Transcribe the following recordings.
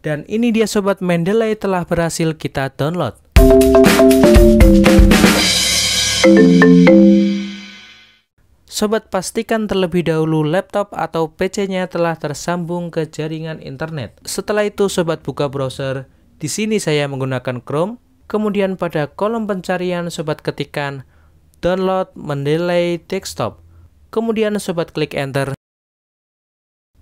Dan ini dia Sobat Mendeley telah berhasil kita download. Sobat pastikan terlebih dahulu laptop atau PC-nya telah tersambung ke jaringan internet. Setelah itu sobat buka browser. Di sini saya menggunakan Chrome. Kemudian pada kolom pencarian sobat ketikkan download mendelay desktop. Kemudian sobat klik enter.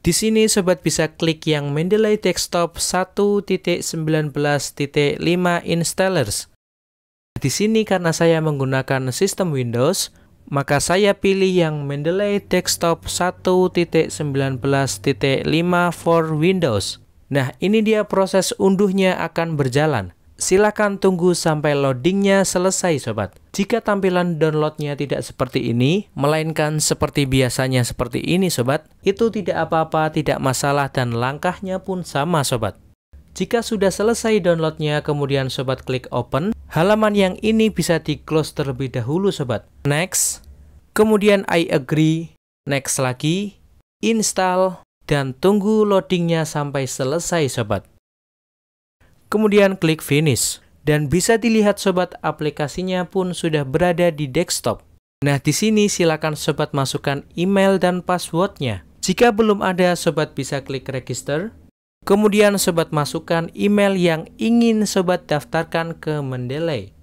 Di sini sobat bisa klik yang Mendeley Desktop 1.19.5 Installers. Di sini karena saya menggunakan sistem Windows, maka saya pilih yang Mendeley Desktop 1.19.5 for Windows. Nah, ini dia proses unduhnya akan berjalan. Silakan tunggu sampai loadingnya selesai sobat. Jika tampilan downloadnya tidak seperti ini, melainkan seperti biasanya seperti ini sobat, itu tidak apa-apa, tidak masalah dan langkahnya pun sama sobat. Jika sudah selesai downloadnya, kemudian sobat klik open, halaman yang ini bisa di close terlebih dahulu sobat. Next, kemudian I agree, next lagi, install, dan tunggu loadingnya sampai selesai sobat. Kemudian klik finish. Dan bisa dilihat sobat aplikasinya pun sudah berada di desktop. Nah di sini silakan sobat masukkan email dan passwordnya. Jika belum ada, sobat bisa klik register. Kemudian sobat masukkan email yang ingin sobat daftarkan ke Mendeley.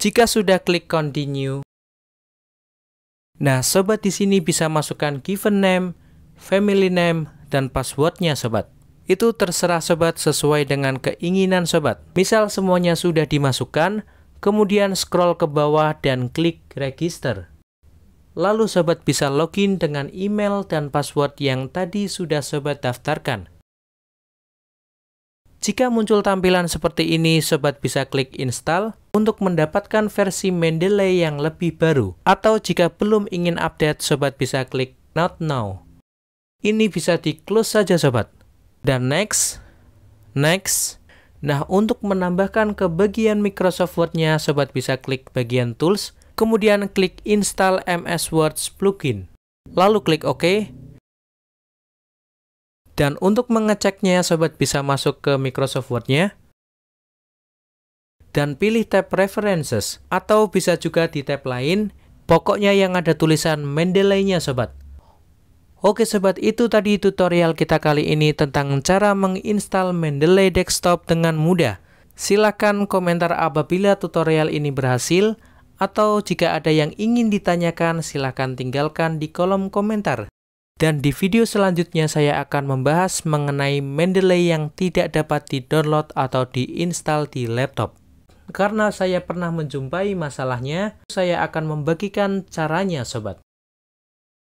Jika sudah klik continue, Nah, sobat di sini bisa masukkan given name, family name, dan passwordnya sobat. Itu terserah sobat sesuai dengan keinginan sobat. Misal semuanya sudah dimasukkan, kemudian scroll ke bawah dan klik register. Lalu sobat bisa login dengan email dan password yang tadi sudah sobat daftarkan. Jika muncul tampilan seperti ini, sobat bisa klik install untuk mendapatkan versi Mendeley yang lebih baru. Atau jika belum ingin update, sobat bisa klik Not Now. Ini bisa di close saja sobat. Dan next, next. Nah untuk menambahkan ke bagian Microsoft Word-nya, sobat bisa klik bagian Tools, kemudian klik Install MS Word Plugin. Lalu klik OK. Dan untuk mengeceknya, sobat bisa masuk ke Microsoft Word-nya dan pilih tab References atau bisa juga di tab lain, pokoknya yang ada tulisan Mendeley-nya sobat. Oke sobat, itu tadi tutorial kita kali ini tentang cara menginstal Mendeley Desktop dengan mudah. Silakan komentar apabila tutorial ini berhasil, atau jika ada yang ingin ditanyakan silakan tinggalkan di kolom komentar. Dan di video selanjutnya saya akan membahas mengenai Mendeley yang tidak dapat di-download atau diinstal di laptop. Karena saya pernah menjumpai masalahnya, saya akan membagikan caranya sobat.